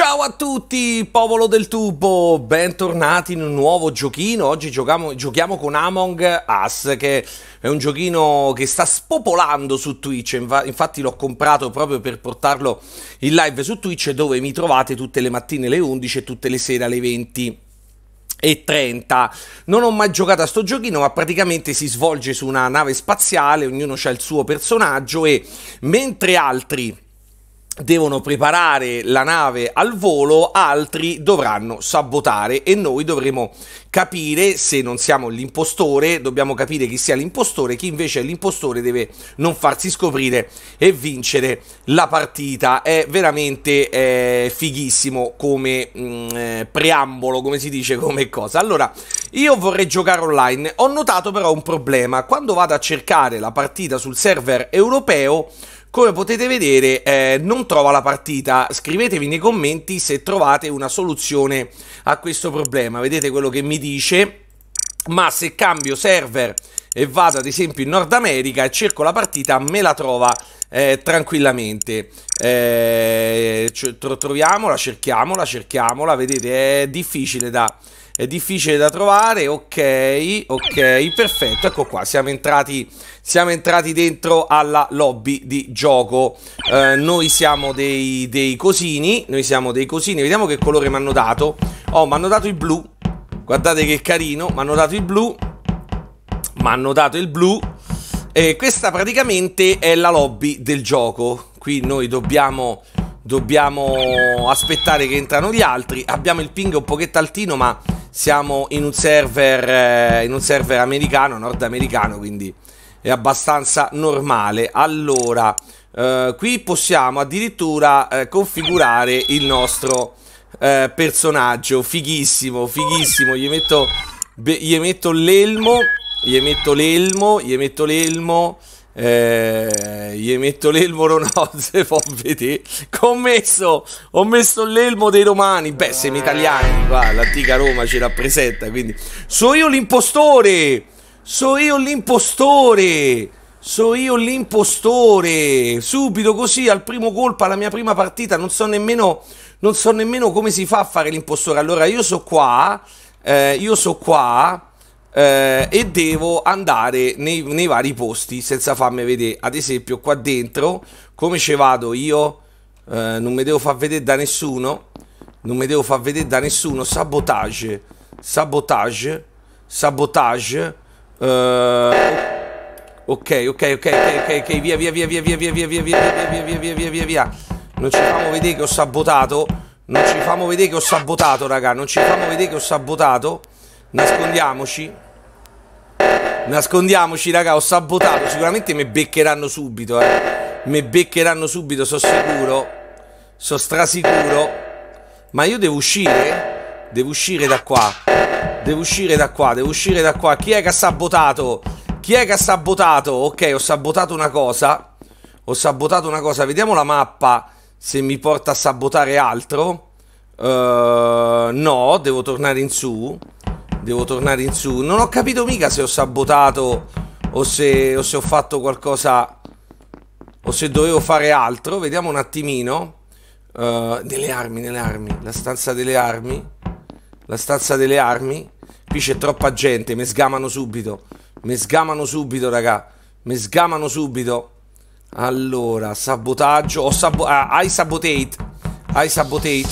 Ciao a tutti, popolo del tubo, bentornati in un nuovo giochino. Oggi giochiamo, giochiamo, con Among Us, che è un giochino che sta spopolando su Twitch. Infatti l'ho comprato proprio per portarlo in live su Twitch, dove mi trovate tutte le mattine alle 11 e tutte le sere alle 20 e 30. Non ho mai giocato a sto giochino, ma praticamente si svolge su una nave spaziale, ognuno ha il suo personaggio e mentre altri devono preparare la nave al volo, altri dovranno sabotare e noi dovremo capire se non siamo l'impostore, dobbiamo capire chi sia l'impostore, chi invece è l'impostore deve non farsi scoprire e vincere la partita. È veramente eh, fighissimo come mh, mm, eh, preambolo, come si dice, come cosa. Allora, io vorrei giocare online, ho notato però un problema. Quando vado a cercare la partita sul server europeo, come potete vedere eh, non trova la partita, scrivetevi nei commenti se trovate una soluzione a questo problema. Vedete quello che mi dice, ma se cambio server e vado ad esempio in Nord America e cerco la partita me la trova eh, tranquillamente eh, cioè, troviamola cerchiamola cerchiamola vedete è difficile da è difficile da trovare, ok, ok, perfetto, ecco qua, siamo entrati, siamo entrati dentro alla lobby di gioco. Eh, noi siamo dei, dei cosini, noi siamo dei cosini, vediamo che colore mi hanno dato. Oh, mi hanno dato il blu, guardate che carino, mi hanno dato il blu, mi hanno dato il blu. E questa praticamente è la lobby del gioco, qui noi dobbiamo dobbiamo aspettare che entrano gli altri. Abbiamo il ping un pochetto altino, ma siamo in un server, eh, in un server americano, nordamericano, quindi è abbastanza normale. Allora, eh, qui possiamo addirittura eh, configurare il nostro eh, personaggio, fighissimo, fighissimo. Gli metto, gli metto l'elmo, gli metto l'elmo, gli metto l'elmo. Eh, gli metto l'elmo Ronozze, fa Ho messo, ho messo l'elmo dei romani. Beh, siamo italiani qua, l'antica Roma ci rappresenta, quindi Sono io l'impostore. Sono io l'impostore. Sono io l'impostore. Subito così al primo colpo, alla mia prima partita, non so nemmeno non so nemmeno come si fa a fare l'impostore. Allora io so qua, eh, io so qua eh, e devo andare nei, nei vari posti senza farmi vedere. Ad esempio qua dentro, come ci vado io, eh, non mi devo far vedere da nessuno, non mi devo far vedere da nessuno, sabotage, sabotage, sabotage, eh, Ok, ok, ok, ok, ok, via, via, via, via, via, via, via, via, via, via, via, via, via, via, via. Non ci famo vedere che ho sabotato. Non ci famo vedere che ho sabotato, raga. Non ci famo vedere che ho sabotato. Nascondiamoci. Nascondiamoci, raga, ho sabotato. Sicuramente mi beccheranno subito, eh. Mi beccheranno subito, sono sicuro. Sono strasicuro. Ma io devo uscire? Devo uscire da qua. Devo uscire da qua, devo uscire da qua. Chi è che ha sabotato? Chi è che ha sabotato? Ok, ho sabotato una cosa. Ho sabotato una cosa. Vediamo la mappa se mi porta a sabotare altro. Uh, no, devo tornare in su. Devo tornare in su. Non ho capito mica se ho sabotato o se, o se ho fatto qualcosa o se dovevo fare altro. Vediamo un attimino. Uh, eh, delle armi, delle armi. La stanza delle armi. La stanza delle armi. Qui c'è troppa gente. Mi sgamano subito. Mi sgamano subito, raga. Mi sgamano subito. Allora, sabotaggio. Ho sab ah, I sabotate. I sabotate.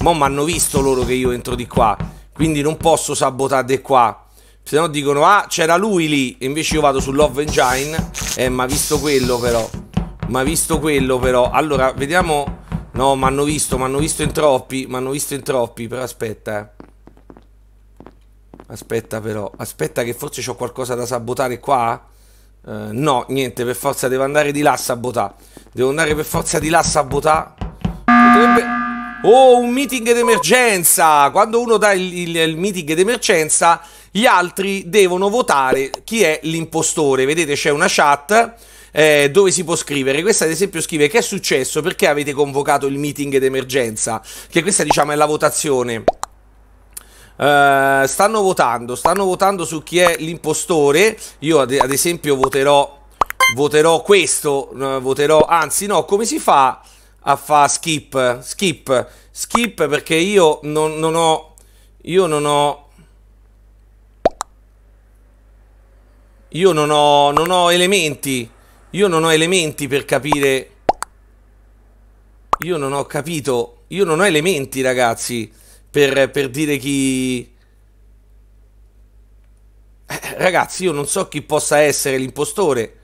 Mo' mi hanno visto loro che io entro di qua. Quindi non posso sabotare qua. Se no dicono, ah, c'era lui lì. E invece io vado su Love Engine. Eh, ma visto quello però. Ma visto quello però. Allora, vediamo... No, mi hanno visto, mi hanno visto in troppi. Mi hanno visto in troppi, però aspetta, eh. Aspetta però, aspetta che forse ho qualcosa da sabotare qua. Uh, no, niente, per forza devo andare di là a sabotare. Devo andare per forza di là a sabotare. Potrebbe o oh, un meeting d'emergenza. Quando uno dà il, il, il meeting d'emergenza, gli altri devono votare chi è l'impostore. Vedete, c'è una chat. Eh, dove si può scrivere. Questa, ad esempio, scrive che è successo, perché avete convocato il meeting d'emergenza. Che questa, diciamo, è la votazione. Eh, stanno votando, stanno votando su chi è l'impostore. Io, ad, ad esempio, voterò, voterò questo. Eh, voterò, anzi, no, come si fa? a fa skip, skip, skip perché io non, non ho, io non ho, io non ho, non ho elementi, io non ho elementi per capire, io non ho capito, io non ho elementi ragazzi per, per dire chi... Eh, ragazzi, io non so chi possa essere l'impostore.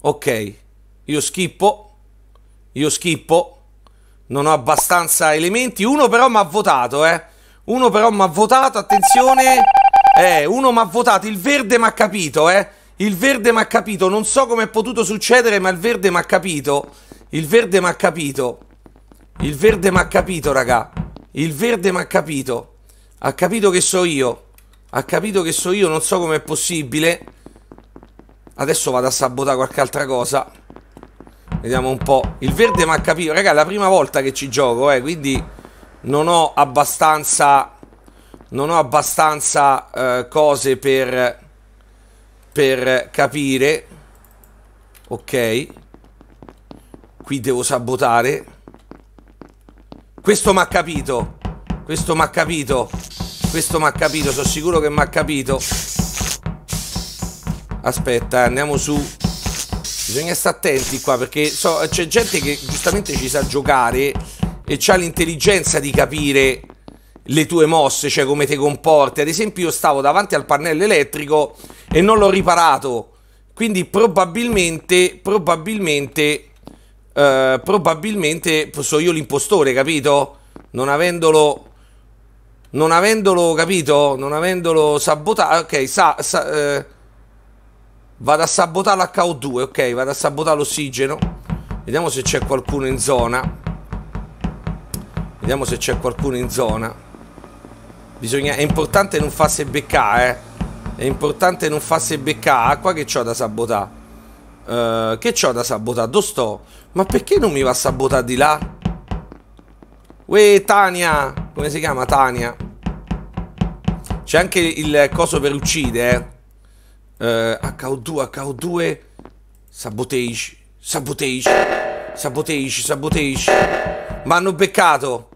ok, io schippo, io schippo, non ho abbastanza elementi, uno però mi ha votato, eh, uno però mi ha votato, attenzione, eh, uno mi ha votato, il verde mi ha capito, eh, il verde mi ha capito, non so come è potuto succedere, ma il verde mi ha capito, il verde mi ha capito, il verde mi ha capito, raga, il verde mi ha capito, ha capito che so io, ha capito che so io, non so come è possibile, Adesso vado a sabotare qualche altra cosa Vediamo un po' Il verde mi ha capito Raga è la prima volta che ci gioco eh Quindi non ho abbastanza Non ho abbastanza eh, cose per Per capire Ok Qui devo sabotare Questo mi ha capito Questo mi ha capito Questo mi ha capito Sono sicuro che mi ha capito Aspetta, eh, andiamo su. Bisogna stare attenti qua perché so, c'è gente che giustamente ci sa giocare e ha l'intelligenza di capire le tue mosse, cioè come ti comporti. Ad esempio, io stavo davanti al pannello elettrico e non l'ho riparato. Quindi probabilmente, probabilmente, eh, probabilmente sono io l'impostore, capito? Non avendolo, non avendolo, capito? Non avendolo sabotato. Ok, sa, sa eh, Vado a sabotare l'H2, ok, vado a sabotare l'ossigeno. Vediamo se c'è qualcuno in zona. Vediamo se c'è qualcuno in zona. Bisogna... È importante non farsi beccare, eh. È importante non farsi beccare. Qua che c'ho da sabotare? Uh, che c'ho da sabotare? Dove sto? Ma perché non mi va a sabotare di là? Uè, Tania! Come si chiama? Tania. C'è anche il coso per uccidere, eh eh, HO2, HO2, sabotage, sabotage, sabotage, sabotage. Ma hanno beccato,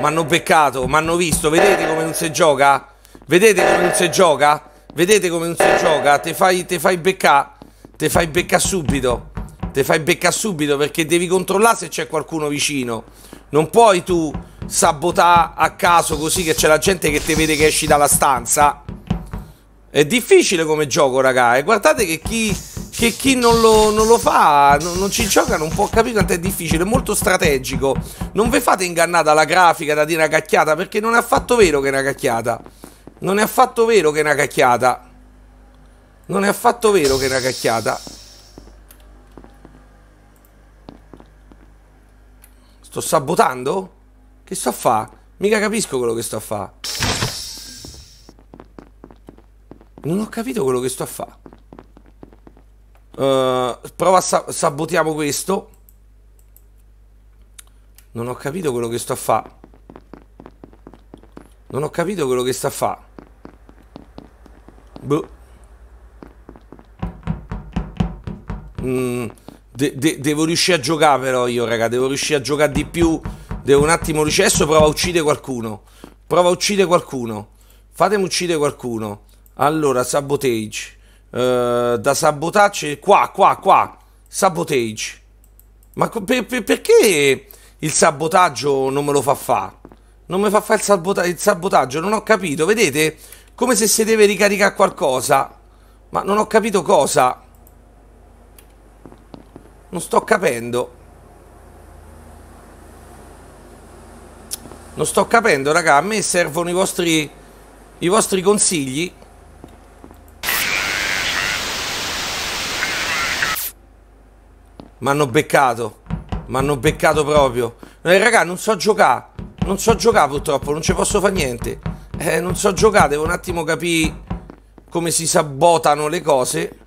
ma hanno beccato, ma hanno visto, vedete come non si gioca? Vedete come non si gioca? Vedete come non si gioca? Te fai, te fai beccare, te fai beccare subito. Te fai beccare subito perché devi controllare se c'è qualcuno vicino. Non puoi tu sabotare a caso così che c'è la gente che ti vede che esci dalla stanza è difficile come gioco, raga. E guardate che chi, che chi non, lo, non, lo, fa, non, non, ci gioca, non può capire quanto è difficile. È molto strategico. Non vi fate ingannare dalla grafica da dire una cacchiata, perché non è affatto vero che è una cacchiata. Non è affatto vero che è una cacchiata. Non è affatto vero che è una cacchiata. Sto sabotando? Che sto a fa? Mica capisco quello che sto a fa'. Non ho capito quello che sto a fare. Uh, prova a sa sabotiamo questo. Non ho capito quello che sto a fare. Non ho capito quello che sta a fare. Boh. Mm, de de devo riuscire a giocare però io, raga. Devo riuscire a giocare di più. Devo un attimo riuscire. Adesso prova a uccidere qualcuno. Prova a uccidere qualcuno. Fatemi uccidere qualcuno. Allora, sabotage. Uh, da sabotage. Qua, qua, qua. Sabotage. Ma per, per, perché il sabotaggio non me lo fa fa? Non mi fa fare il, sabota il sabotaggio, non ho capito. Vedete? Come se si deve ricaricare qualcosa. Ma non ho capito cosa. Non sto capendo. Non sto capendo, raga. A me servono i vostri, i vostri consigli. Mi hanno beccato. Mi hanno beccato proprio. Eh, raga, non so giocare. Non so giocare purtroppo, non ci posso fare niente. Eh, non so giocare, devo un attimo capire come si sabotano le cose.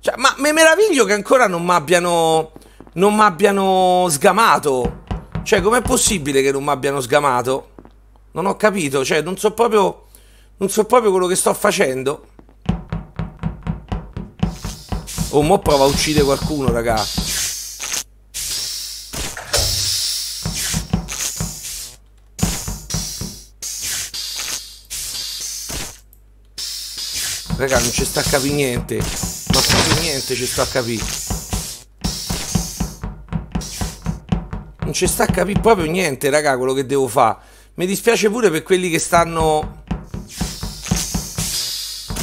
Cioè, ma mi meraviglio che ancora non mi abbiano. Non mi abbiano sgamato. Cioè, com'è possibile che non mi abbiano sgamato? Non ho capito, cioè, non so proprio. Non so proprio quello che sto facendo. Oh, mo prova a uccidere qualcuno, raga. Raga, non ci sta a capire niente. Ma proprio niente ci sta a capire. Non ci sta a capire proprio niente, raga, quello che devo fare. Mi dispiace pure per quelli che stanno...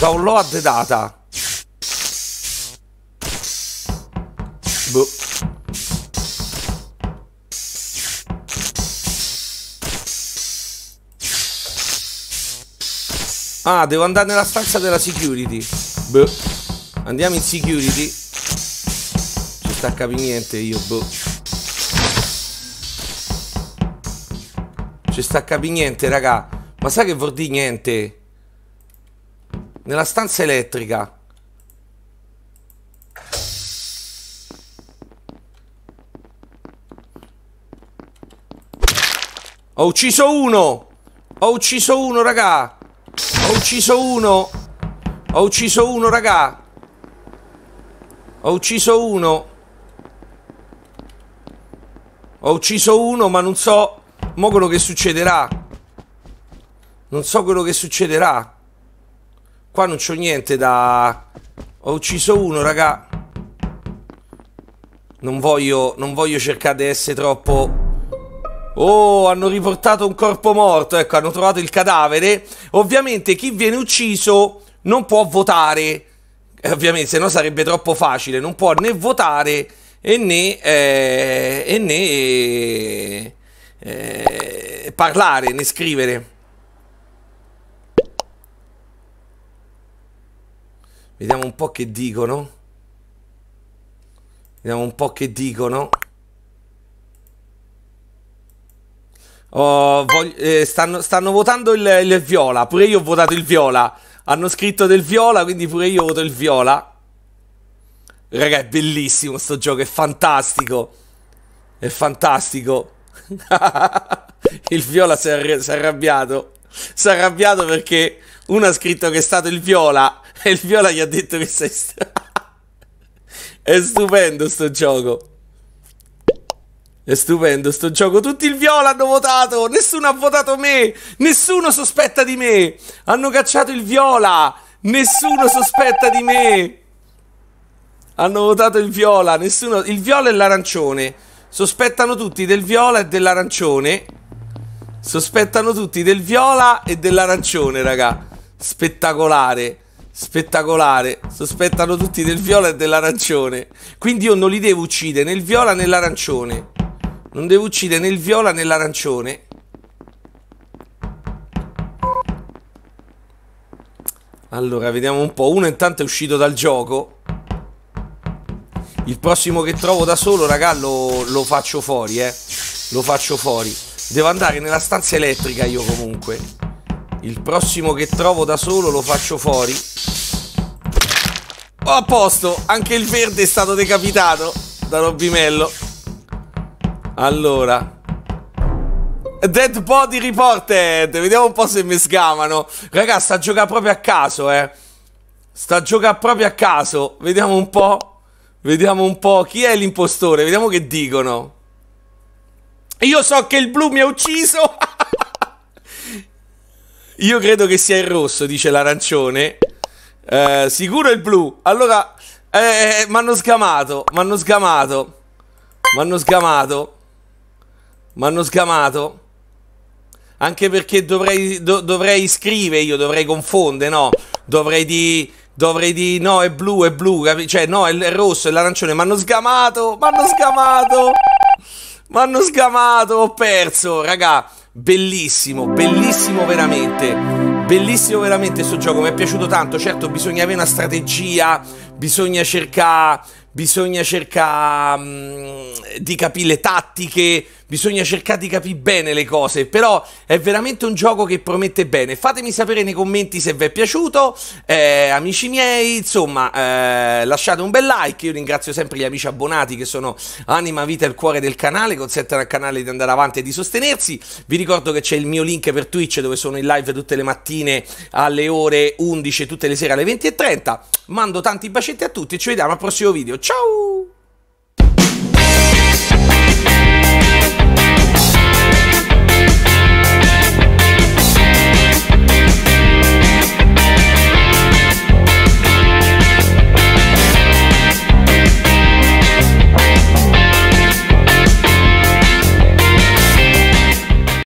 Download data. Boh. Ah, devo andare nella stanza della security. Boh. Andiamo in security. Ci sta a capire niente io, boh. Ci sta a capire niente, raga. Ma sai che vuol dire niente? Nella stanza elettrica. Ho ucciso uno! Ho ucciso uno, raga! Ho ucciso uno! Ho ucciso uno, raga! Ho ucciso uno! Ho ucciso uno, ma non so... Mo quello che succederà. Non so quello che succederà. Qua non c'ho niente da... Ho ucciso uno, raga. Non voglio... Non voglio cercare di essere troppo... Oh, hanno riportato un corpo morto, ecco, hanno trovato il cadavere. Ovviamente chi viene ucciso non può votare. Eh, ovviamente, se no sarebbe troppo facile. Non può né votare e né... Eh, e né eh, parlare, né scrivere. Vediamo un po' che dicono. Vediamo un po' che dicono. Oh, voglio, eh, stanno, stanno, votando il, il, viola. Pure io ho votato il viola. Hanno scritto del viola, quindi pure io voto il viola. Raga, è bellissimo sto gioco, è fantastico. È fantastico. il viola si è, si è arrabbiato. Si è arrabbiato perché uno ha scritto che è stato il viola e il viola gli ha detto che sei stato... è stupendo sto gioco. È stupendo sto gioco. Tutti il viola hanno votato. Nessuno ha votato me. Nessuno sospetta di me. Hanno cacciato il viola. Nessuno sospetta di me. Hanno votato il viola. Nessuno... Il viola e l'arancione. Sospettano tutti del viola e dell'arancione. Sospettano tutti del viola e dell'arancione, raga. Spettacolare. Spettacolare. Sospettano tutti del viola e dell'arancione. Quindi io non li devo uccidere né il viola né l'arancione. Non devo uccidere né il viola né l'arancione. Allora, vediamo un po'. Uno intanto è uscito dal gioco. Il prossimo che trovo da solo, raga, lo, lo faccio fuori, eh. Lo faccio fuori. Devo andare nella stanza elettrica io comunque. Il prossimo che trovo da solo lo faccio fuori. Oh, a posto, anche il verde è stato decapitato da Robbimello. Allora, Dead Body Reported. Vediamo un po' se mi sgamano. Raga, sta a giocare proprio a caso, eh. Sta a giocare proprio a caso. Vediamo un po'. Vediamo un po'. Chi è l'impostore? Vediamo che dicono. Io so che il blu mi ha ucciso. Io credo che sia il rosso, dice l'arancione. Eh, sicuro il blu. Allora, eh, eh, eh mi hanno sgamato. Mi hanno sgamato. Mi hanno sgamato mi hanno sgamato. Anche perché dovrei, do, dovrei scrivere, io dovrei confondere, no? Dovrei di, dovrei di, no, è blu, è blu, cioè no, è, è rosso, è l'arancione. Mi hanno sgamato, mi hanno sgamato, mi hanno sgamato, ho perso, raga. Bellissimo, bellissimo veramente. Bellissimo veramente sto gioco, mi è piaciuto tanto, certo bisogna avere una strategia, bisogna cercare, bisogna cercare mm, di capire le tattiche, bisogna cercare di capire bene le cose, però è veramente un gioco che promette bene. Fatemi sapere nei commenti se vi è piaciuto, eh, amici miei, insomma, eh, lasciate un bel like, io ringrazio sempre gli amici abbonati che sono anima, vita e il cuore del canale, consentono al canale di andare avanti e di sostenersi. Vi ricordo che c'è il mio link per Twitch dove sono in live tutte le mattine alle ore 11 tutte le sere alle 20.30. Mando tanti bacetti a tutti e ci vediamo al prossimo video. Ciao!